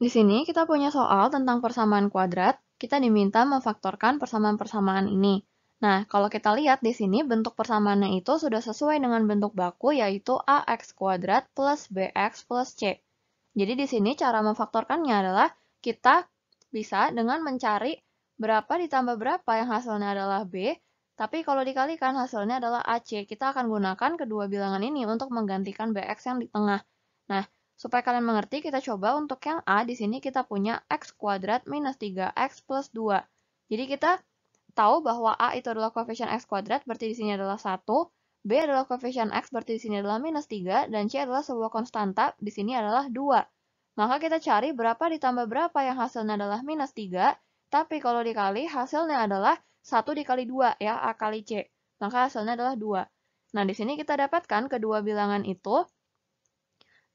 Di sini kita punya soal tentang persamaan kuadrat, kita diminta memfaktorkan persamaan-persamaan ini. Nah, kalau kita lihat di sini bentuk persamaannya itu sudah sesuai dengan bentuk baku yaitu AX kuadrat plus BX plus C. Jadi di sini cara memfaktorkannya adalah kita bisa dengan mencari berapa ditambah berapa yang hasilnya adalah B, tapi kalau dikalikan hasilnya adalah AC. Kita akan gunakan kedua bilangan ini untuk menggantikan BX yang di tengah. Nah, Supaya kalian mengerti, kita coba untuk yang A di sini kita punya x kuadrat minus 3x plus 2. Jadi kita tahu bahwa A itu adalah koefisien x kuadrat, berarti di sini adalah 1. B adalah koefisien x, berarti di sini adalah minus 3. Dan C adalah sebuah konstanta, di sini adalah 2. Maka kita cari berapa ditambah berapa yang hasilnya adalah minus 3. Tapi kalau dikali, hasilnya adalah 1 dikali 2 ya, A kali C. Maka hasilnya adalah 2. Nah, di sini kita dapatkan kedua bilangan itu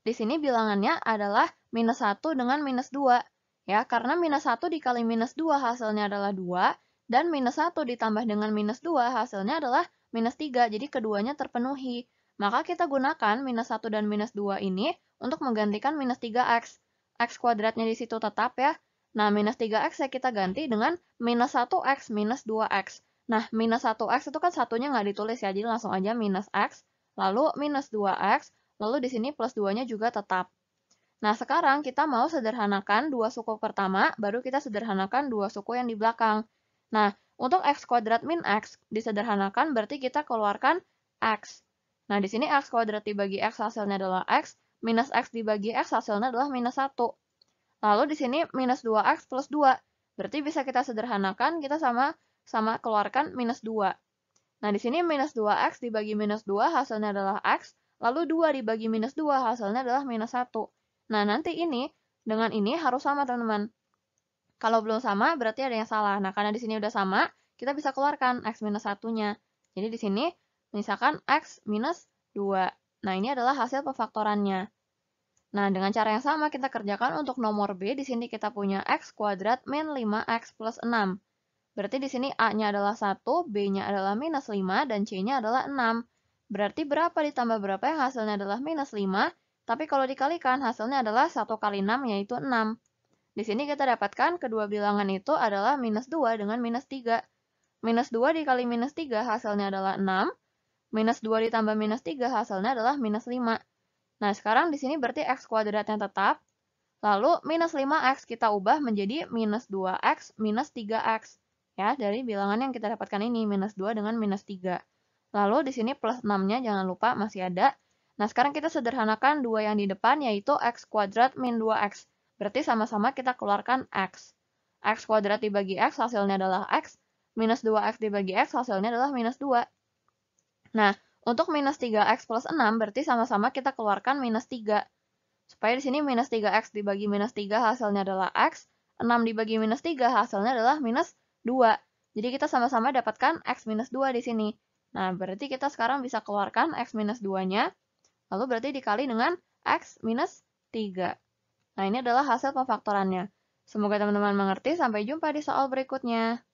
di sini bilangannya adalah minus 1 dengan minus 2. Ya, karena minus 1 dikali minus 2 hasilnya adalah 2, dan minus 1 ditambah dengan minus 2 hasilnya adalah minus 3, jadi keduanya terpenuhi. Maka kita gunakan minus 1 dan minus 2 ini untuk menggantikan minus 3x. x kuadratnya di situ tetap ya. Nah, minus 3x ya kita ganti dengan minus 1x minus 2x. Nah, minus 1x itu kan satunya nggak ditulis ya, jadi langsung aja minus x, lalu minus 2x, Lalu di sini plus 2-nya juga tetap. Nah, sekarang kita mau sederhanakan dua suku pertama, baru kita sederhanakan dua suku yang di belakang. Nah, untuk x kuadrat min x disederhanakan berarti kita keluarkan x. Nah, di sini x kuadrat dibagi x hasilnya adalah x, minus x dibagi x hasilnya adalah minus 1. Lalu di sini minus 2x plus 2. Berarti bisa kita sederhanakan, kita sama sama keluarkan minus 2. Nah, di sini minus 2x dibagi minus 2 hasilnya adalah x, Lalu 2 dibagi minus 2 hasilnya adalah minus 1. Nah, nanti ini dengan ini harus sama, teman-teman. Kalau belum sama, berarti ada yang salah. Nah, karena di sini udah sama, kita bisa keluarkan X minus 1-nya. Jadi di sini, misalkan X minus 2. Nah, ini adalah hasil pefaktorannya. Nah, dengan cara yang sama kita kerjakan untuk nomor B, di sini kita punya X kuadrat min 5X plus 6. Berarti di sini A-nya adalah 1, B-nya adalah minus 5, dan C-nya adalah 6. Berarti berapa ditambah berapa yang hasilnya adalah minus 5, tapi kalau dikalikan hasilnya adalah 1 kali 6 yaitu 6. Di sini kita dapatkan kedua bilangan itu adalah minus 2 dengan minus 3. Minus 2 dikali minus 3 hasilnya adalah 6, minus 2 ditambah minus 3 hasilnya adalah minus 5. Nah, sekarang di sini berarti x kuadratnya tetap, lalu minus 5x kita ubah menjadi minus 2x minus 3x. Ya, dari bilangan yang kita dapatkan ini, minus 2 dengan minus 3. Lalu di sini plus 6-nya jangan lupa masih ada. Nah, sekarang kita sederhanakan dua yang di depan yaitu x kuadrat min 2x. Berarti sama-sama kita keluarkan x. x kuadrat dibagi x hasilnya adalah x, minus 2x dibagi x hasilnya adalah minus 2. Nah, untuk minus 3x plus 6 berarti sama-sama kita keluarkan minus 3. Supaya di sini minus 3x dibagi minus 3 hasilnya adalah x, 6 dibagi minus 3 hasilnya adalah minus 2. Jadi kita sama-sama dapatkan x minus 2 di sini. Nah, berarti kita sekarang bisa keluarkan X minus 2-nya, lalu berarti dikali dengan X minus 3. Nah, ini adalah hasil pemfaktorannya. Semoga teman-teman mengerti, sampai jumpa di soal berikutnya.